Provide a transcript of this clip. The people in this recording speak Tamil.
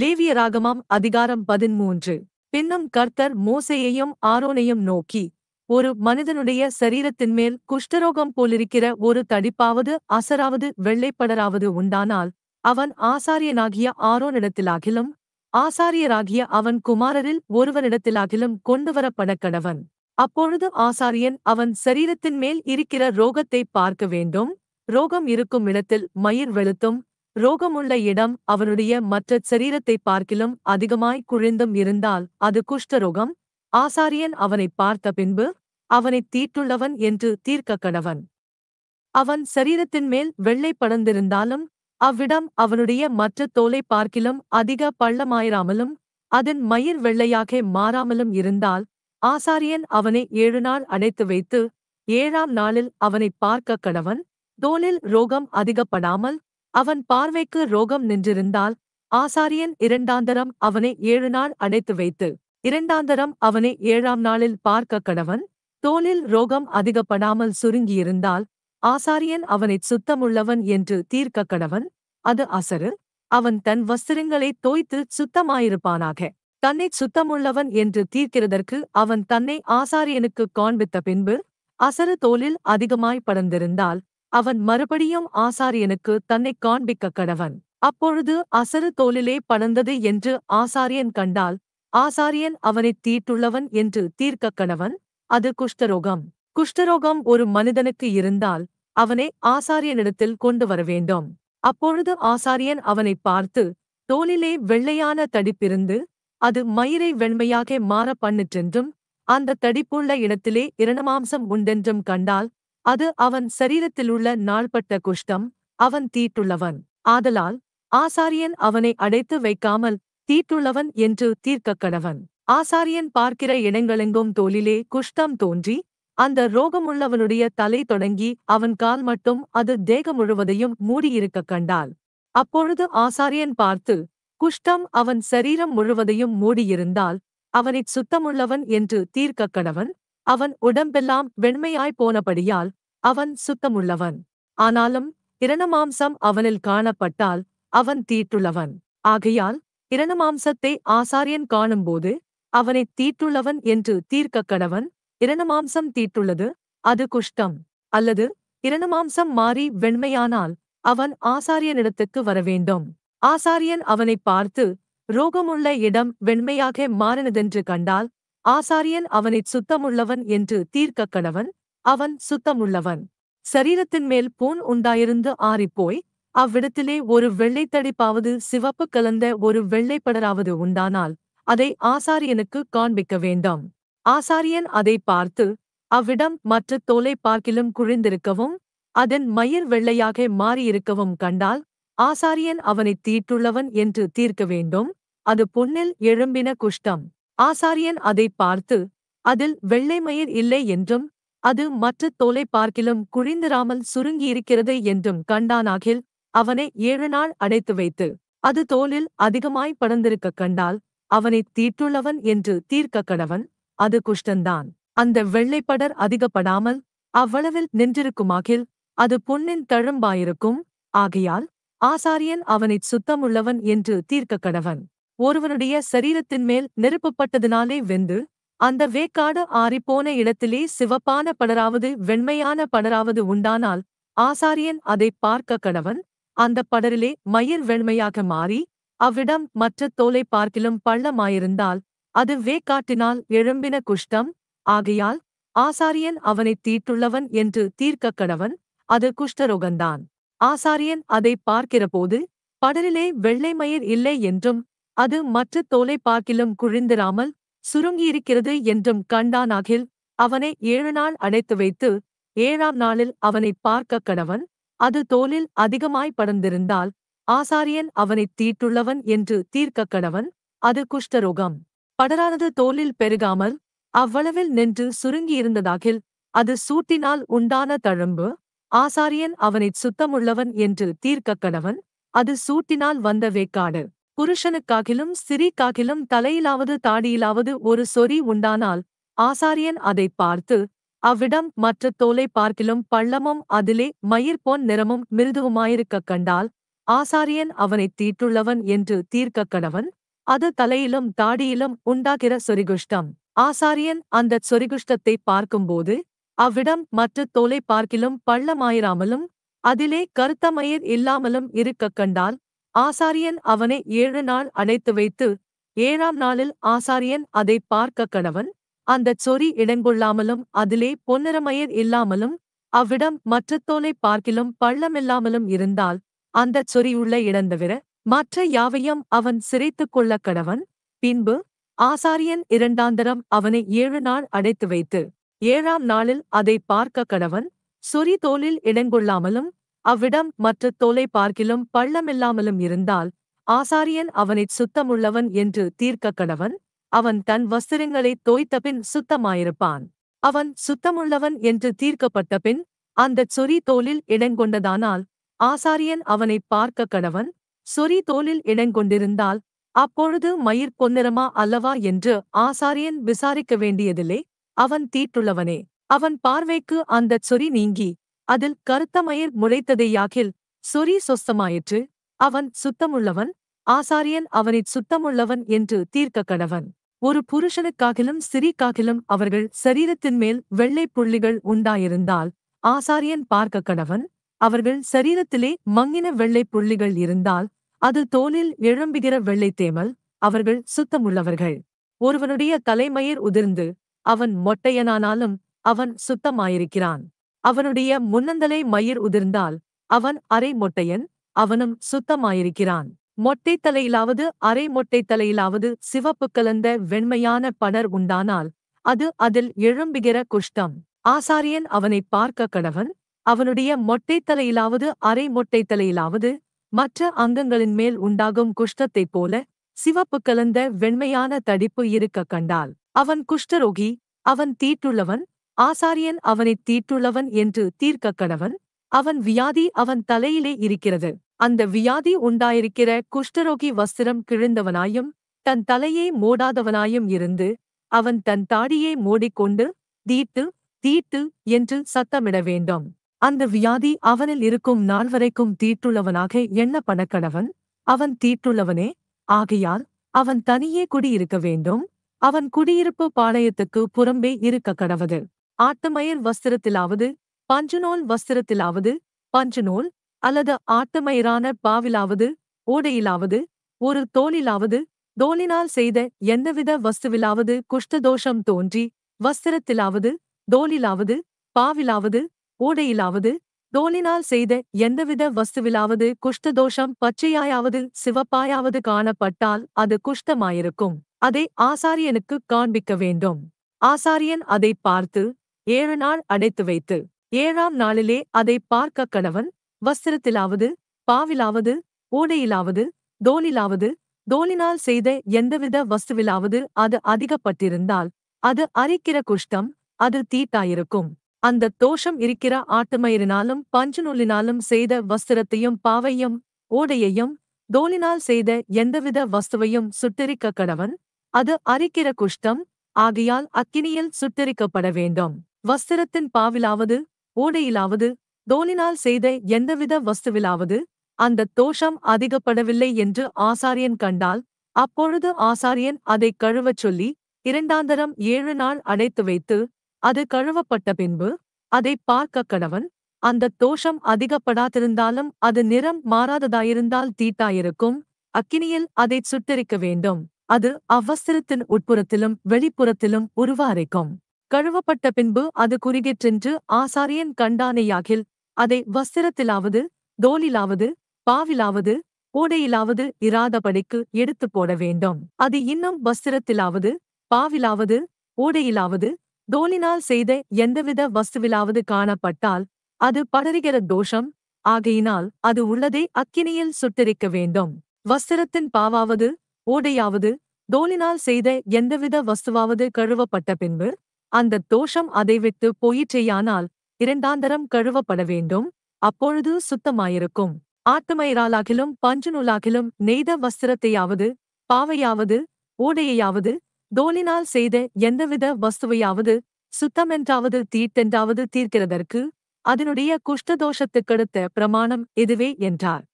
லேவிய ராகமாம் அதிகாரம் பதிமூன்று பின்னும் கர்த்தர் மோசையையும் ஆரோனையும் நோக்கி ஒரு மனிதனுடைய சரீரத்தின் மேல் குஷ்டரோகம் போலிருக்கிற ஒரு தடிப்பாவது அசராவது வெள்ளைப்படராவது உண்டானால் அவன் ஆசாரியனாகிய ஆரோனிடத்திலாகிலும் ஆசாரியராகிய அவன் குமாரரில் ஒருவனிடத்திலாகிலும் கொண்டுவரப்பட கடவன் அப்பொழுது ஆசாரியன் அவன் சரீரத்தின் மேல் இருக்கிற ரோகத்தை பார்க்க வேண்டும் ரோகம் இருக்கும் இடத்தில் மயிர் வெளுத்தும் ரோகமுள்ள இடம் அவனுடைய மற்ற சரீரத்தை பார்க்கிலும் அதிகமாய் குழிந்தும் இருந்தால் அது குஷ்டரோகம் ஆசாரியன் அவனை பார்த்த பின்பு அவனை தீட்டுள்ளவன் என்று தீர்க்க கடவன் அவன் சரீரத்தின் மேல் வெள்ளை படர்ந்திருந்தாலும் அவ்விடம் அவனுடைய மற்ற தோலை பார்க்கிலும் அதிக பள்ளமாயிராமலும் அதன் மயிர் வெள்ளையாக மாறாமலும் இருந்தால் ஆசாரியன் அவனை ஏழு நாள் அடைத்து வைத்து ஏழாம் நாளில் அவனை பார்க்க கணவன் தோலில் ரோகம் அதிகப்படாமல் அவன் பார்வைக்கு ரோகம் நின்றிருந்தால் ஆசாரியன் இரண்டாந்தரம் அவனை ஏழு நாள் அடைத்து வைத்து இரண்டாந்தரம் அவனை ஏழாம் நாளில் பார்க்க கணவன் தோலில் ரோகம் அதிகப்படாமல் சுருங்கியிருந்தால் ஆசாரியன் அவனைச் சுத்தமுள்ளவன் என்று தீர்க்க கணவன் அது அசரு அவன் தன் வஸ்திரங்களை தோய்த்து சுத்தமாயிருப்பானாக தன்னைச் சுத்தமுள்ளவன் என்று தீர்க்கிறதற்கு அவன் தன்னை ஆசாரியனுக்கு காண்பித்த பின்பு அசரு தோலில் அதிகமாய் படர்ந்திருந்தால் அவன் மறுபடியும் ஆசாரியனுக்கு தன்னை காண்பிக்க கடவன் அப்பொழுது அசரு தோலிலே பணந்தது என்று ஆசாரியன் கண்டால் ஆசாரியன் அவனை தீட்டுள்ளவன் என்று தீர்க்க கணவன் அது குஷ்டரோகம் குஷ்டரோகம் ஒரு மனிதனுக்கு இருந்தால் அவனை ஆசாரியனிடத்தில் கொண்டு வர வேண்டும் அப்பொழுது ஆசாரியன் அவனை பார்த்து தோலிலே வெள்ளையான தடிப்பிருந்து அது மயிரை வெண்மையாக மாற பண்ணுச்சென்றும் அந்த தடிப்புள்ள இடத்திலே இரணமாம்சம் உண்டென்றும் கண்டால் அது அவன் சரீரத்திலுள்ள நாள்பட்ட குஷ்டம் அவன் தீட்டுள்ளவன் ஆதலால் ஆசாரியன் அவனை அடைத்து வைக்காமல் தீட்டுள்ளவன் என்று தீர்க்க கடவன் ஆசாரியன் பார்க்கிற இடங்களெங்கும் தோலிலே குஷ்டம் தோன்றி அந்த ரோகமுள்ளவனுடைய தலை தொடங்கி அவன் கால் மட்டும் அது தேகம் முழுவதையும் மூடியிருக்க கண்டாள் அப்பொழுது ஆசாரியன் பார்த்து குஷ்டம் அவன் சரீரம் முழுவதையும் மூடியிருந்தால் அவனைச் சுத்தமுள்ளவன் என்று தீர்க்க கடவன் அவன் உடம்பெல்லாம் வெண்மையாய்ப் போனபடியால் அவன் சுத்தமுள்ளவன் ஆனாலும் இரணமாம்சம் அவனில் காணப்பட்டால் அவன் தீட்டுள்ளவன் ஆகையால் இரணமாம்சத்தை ஆசாரியன் காணும்போது அவனை தீட்டுள்ளவன் என்று தீர்க்க கடவன் இரணமாம்சம் தீட்டுள்ளது அது குஷ்டம் அல்லது இரணமாம்சம் மாறி வெண்மையானால் அவன் ஆசாரியனிடத்துக்கு வரவேண்டும் ஆசாரியன் அவனை பார்த்து ரோகமுள்ள இடம் வெண்மையாக மாறினதென்று கண்டால் ஆசாரியன் அவனைச் சுத்தமுள்ளவன் என்று தீர்க்க கடவன் அவன் சுத்தமுள்ளவன் சரீரத்தின் மேல் பூண் உண்டாயிருந்து ஆறிப்போய் அவ்விடத்திலே ஒரு வெள்ளைத்தடிப்பாவது சிவப்பு கலந்த ஒரு வெள்ளைப்படராவது உண்டானால் அதை ஆசாரியனுக்கு காண்பிக்க வேண்டாம் ஆசாரியன் அதை பார்த்து அவ்விடம் மற்ற தோலை பார்க்கிலும் குழிந்திருக்கவும் அதன் மயிர் வெள்ளையாக மாறியிருக்கவும் கண்டால் ஆசாரியன் அவனை தீட்டுள்ளவன் என்று தீர்க்க வேண்டும் அது பொன்னில் எழும்பின குஷ்டம் ஆசாரியன் அதை பார்த்து அதில் வெள்ளைமயிர் இல்லை என்றும் அது மற்ற தோலை பார்க்கிலும் குழிந்திராமல் சுருங்கியிருக்கிறது என்றும் கண்டானாகில் அவனை ஏழு நாள் அடைத்து வைத்து அது தோலில் அதிகமாய் படர்ந்திருக்க கண்டால் அவனை தீட்டுள்ளவன் என்று தீர்க்க கணவன் அது குஷ்டந்தான் அந்த வெள்ளைப்படர் அதிகப்படாமல் அவ்வளவில் நின்றிருக்குமாகில் அது பொன்னின் தழும்பாயிருக்கும் ஆகையால் ஆசாரியன் அவனைச் சுத்தமுள்ளவன் என்று தீர்க்க கணவன் ஒருவனுடைய சரீரத்தின் மேல் நெருப்பப்பட்டதினாலே வெந்து அந்த வேக்காடு ஆறிப்போன இடத்திலே சிவப்பான படராவது வெண்மையான படராவது உண்டானால் ஆசாரியன் அதை பார்க்க கணவன் அந்த படரிலே மயிர் வெண்மையாக மாறி அவ்விடம் மற்ற தோலை பார்க்கிலும் பள்ளமாயிருந்தால் அது வேக்காட்டினால் எழும்பின குஷ்டம் ஆகையால் ஆசாரியன் அவனை தீட்டுள்ளவன் என்று தீர்க்க கணவன் அது குஷ்டரோகந்தான் ஆசாரியன் அதை பார்க்கிறபோது படரிலே வெள்ளை மயிர் இல்லை என்றும் அது மற்ற தோலை பார்க்கிலும் குழிந்திராமல் சுருங்கியிருக்கிறது என்றும் கண்டானாகில் அவனை ஏழு நாள் அடைத்து வைத்து ஏழாம் நாளில் அவனை பார்க்க கணவன் அது தோலில் அதிகமாய் படர்ந்திருந்தால் ஆசாரியன் அவனை தீட்டுள்ளவன் என்று தீர்க்க கணவன் அது குஷ்டரோகம் படரானது தோலில் பெருகாமல் அவ்வளவில் நின்று சுருங்கியிருந்ததாகில் அது சூட்டினால் உண்டான தழும்பு ஆசாரியன் அவனைச் சுத்தமுள்ளவன் என்று தீர்க்க கணவன் அது சூட்டினால் வந்த வேக்காடு புருஷனுக்காகிலும் சிரிக்காகிலும் தலையிலாவது தாடியிலாவது ஒரு சொறி உண்டானால் ஆசாரியன் அதை பார்த்து அவ்விடம் மற்ற தோலை பார்க்கிலும் பள்ளமும் அதிலே மயிர்போன் நிறமும் மிருதுவுமாயிருக்கக் கண்டால் ஆசாரியன் அவனைத் தீட்டுள்ளவன் என்று தீர்க்கக் கணவன் அது தலையிலும் தாடியிலும் உண்டாகிற சொரிகுஷ்டம் ஆசாரியன் அந்தச் சொரிகுஷ்டத்தை பார்க்கும்போது அவ்விடம் மற்ற தோலை பார்க்கிலும் பள்ளமாயிராமலும் அதிலே கருத்தமயிர் இல்லாமலும் இருக்கக் கண்டால் ஆசாரியன் அவனை ஏழு நாள் அடைத்து வைத்து ஏழாம் நாளில் ஆசாரியன் அதை பார்க்க கணவன் அந்தச் சொறி இடங்கொள்ளாமலும் அதிலே பொன்னிறமயர் இல்லாமலும் அவ்விடம் மற்றத்தோலை பார்க்கிலும் பள்ளமில்லாமலும் இருந்தால் அந்தச் சொறியுள்ள இடந்தவிர மற்ற யாவையும் அவன் சிறைத்துக் கொள்ள கணவன் பின்பு ஆசாரியன் இரண்டாந்தரம் அவனை ஏழு நாள் அடைத்து வைத்து ஏழாம் நாளில் அதை பார்க்க கணவன் சொறி தோலில் இடங்கொள்ளாமலும் அவ்விடம் மற்ற தோலை பார்க்கிலும் பள்ளமில்லாமலும் இருந்தால் ஆசாரியன் அவனைச் சுத்தமுள்ளவன் என்று தீர்க்க கணவன் அவன் தன் வஸ்திரங்களை தோய்த்தபின் சுத்தமாயிருப்பான் அவன் சுத்தமுள்ளவன் என்று தீர்க்கப்பட்ட பின் அந்தச் சொறி தோலில் இடங்கொண்டதானால் ஆசாரியன் அவனை பார்க்க கணவன் சொறி தோலில் இடங்கொண்டிருந்தால் அப்பொழுது மயிர் பொன்னிறமா அல்லவா என்று ஆசாரியன் விசாரிக்க வேண்டியதில்லை அவன் தீட்டுள்ளவனே அவன் பார்வைக்கு அந்தச் சொறி நீங்கி அதில் கருத்தமயிர் முளைத்ததை யாகில் சொறி சொஸ்தமாயிற்று அவன் சுத்தமுள்ளவன் ஆசாரியன் அவனைச் சுத்தமுள்ளவன் என்று தீர்க்க கடவன் ஒரு புருஷனுக்காகிலும் சிறிக்காகிலும் அவர்கள் சரீரத்தின் மேல் வெள்ளை புள்ளிகள் உண்டாயிருந்தால் ஆசாரியன் பார்க்க கணவன் அவர்கள் சரீரத்திலே மங்கின வெள்ளை புள்ளிகள் இருந்தால் அது தோலில் எழும்புகிற தேமல் அவர்கள் சுத்தமுள்ளவர்கள் ஒருவனுடைய தலைமயிர் உதிர்ந்து அவன் மொட்டையனானாலும் அவன் சுத்தமாயிருக்கிறான் அவனுடைய முன்னந்தலை மயிர் உதிர்ந்தால் அவன் அரை மொட்டையன் அவனும் சுத்தமாயிருக்கிறான் மொட்டை தலையிலாவது அரை மொட்டை தலையிலாவது சிவப்பு கலந்த வெண்மையான படர் உண்டானால் அது அதில் எழும்புகிற குஷ்டம் ஆசாரியன் அவனை பார்க்க கடவன் அவனுடைய மொட்டை தலையிலாவது அரை மொட்டை தலையிலாவது மற்ற அங்கங்களின் மேல் உண்டாகும் குஷ்டத்தைப் போல சிவப்பு கலந்த வெண்மையான தடிப்பு இருக்க கண்டால் அவன் குஷ்டரோகி அவன் தீட்டுள்ளவன் ஆசாரியன் அவனைத் தீட்டுள்ளவன் என்று தீர்க்க கணவன் அவன் வியாதி அவன் தலையிலே இருக்கிறது அந்த வியாதி உண்டாயிருக்கிற குஷ்டரோகி வஸ்திரம் கிழிந்தவனாயும் தன் தலையை மூடாதவனாயும் இருந்து அவன் தன் தாடியை மூடிக்கொண்டு தீட்டு தீட்டு என்று சத்தமிட வேண்டும் அந்த வியாதி அவனில் இருக்கும் நால்வரைக்கும் தீட்டுள்ளவனாக என்ன பணக்கணவன் அவன் தீட்டுள்ளவனே ஆகையால் அவன் தனியே குடியிருக்க வேண்டும் அவன் குடியிருப்பு பாளையத்துக்கு புறம்பே இருக்க கடவது ஆட்டமயிர் வஸ்திரத்திலாவது பஞ்சுநூல் வஸ்திரத்திலாவது பஞ்சுநூல் அல்லது ஆட்டமயிரான பாவிலாவது ஓடையிலாவது ஒரு தோலிலாவது தோலினால் செய்த எந்தவித வஸ்துவிலாவது குஷ்டதோஷம் தோன்றி வஸ்திரத்திலாவது தோலிலாவது பாவிலாவது ஓடையிலாவது தோலினால் செய்த எந்தவித வஸ்துவிலாவது குஷ்டதோஷம் பச்சையாயாவது சிவப்பாயாவது காணப்பட்டால் அது குஷ்டமாயிருக்கும் அதை ஆசாரியனுக்கு காண்பிக்க வேண்டும் ஆசாரியன் அதை பார்த்து ஏழு நாள் அடைத்து வைத்து ஏழாம் நாளிலே அதை பார்க்க கணவன் வஸ்திரத்திலாவது பாவிலாவது ஓடையிலாவது தோலிலாவது தோலினால் செய்த எந்தவித வஸ்துவிலாவது அது அதிகப்பட்டிருந்தால் அது அரிக்கிற குஷ்டம் அது தீட்டாயிருக்கும் அந்த தோஷம் இருக்கிற ஆட்டுமயிரினாலும் நூலினாலும் செய்த வஸ்திரத்தையும் பாவையும் ஓடையையும் தோலினால் செய்த எந்தவித வஸ்துவையும் சுட்டரிக்க கணவன் அது அரிக்கிற குஷ்டம் ஆகையால் அக்கினியில் சுட்டரிக்கப்பட வேண்டும் வஸ்திரத்தின் பாவிலாவது ஓடையிலாவது தோலினால் செய்த எந்தவித வஸ்துவிலாவது அந்த தோஷம் அதிகப்படவில்லை என்று ஆசாரியன் கண்டால் அப்பொழுது ஆசாரியன் அதை கழுவச் சொல்லி இரண்டாந்தரம் ஏழு நாள் அடைத்து வைத்து அது கழுவப்பட்ட பின்பு அதை பார்க்க கணவன் அந்த தோஷம் அதிகப்படாதிருந்தாலும் அது நிறம் மாறாததாயிருந்தால் தீட்டாயிருக்கும் அக்கினியில் அதைச் சுட்டரிக்க வேண்டும் அது அவ்வஸ்திரத்தின் உட்புறத்திலும் வெளிப்புறத்திலும் உருவாரைக்கும் கழுவப்பட்ட பின்பு அது குறுகிற்றென்று ஆசாரியன் கண்டானையாகில் அதை வஸ்திரத்திலாவது தோலிலாவது பாவிலாவது ஓடையிலாவது இராதபடிக்கு எடுத்துப் போட வேண்டும் அது இன்னும் வஸ்திரத்திலாவது பாவிலாவது ஓடையிலாவது தோலினால் செய்த எந்தவித வஸ்துவிலாவது காணப்பட்டால் அது படருகிற தோஷம் ஆகையினால் அது உள்ளதை அக்கினியில் சுட்டரிக்க வேண்டும் வஸ்திரத்தின் பாவாவது ஓடையாவது தோலினால் செய்த எந்தவித வஸ்துவாவது கழுவப்பட்ட பின்பு அந்த தோஷம் அதை விட்டு போயிற்றேயானால் இரண்டாந்தரம் கழுவப்பட வேண்டும் அப்பொழுது சுத்தமாயிருக்கும் ஆத்துமயிராலாகிலும் பஞ்சு நூலாகிலும் நெய்த வஸ்திரத்தையாவது பாவையாவது ஓடையையாவது தோலினால் செய்த எந்தவித வஸ்துவையாவது சுத்தமென்றாவது தீட்டென்றாவது தீர்க்கிறதற்கு அதனுடைய குஷ்டதோஷத்துக்கெடுத்த பிரமாணம் இதுவே என்றார்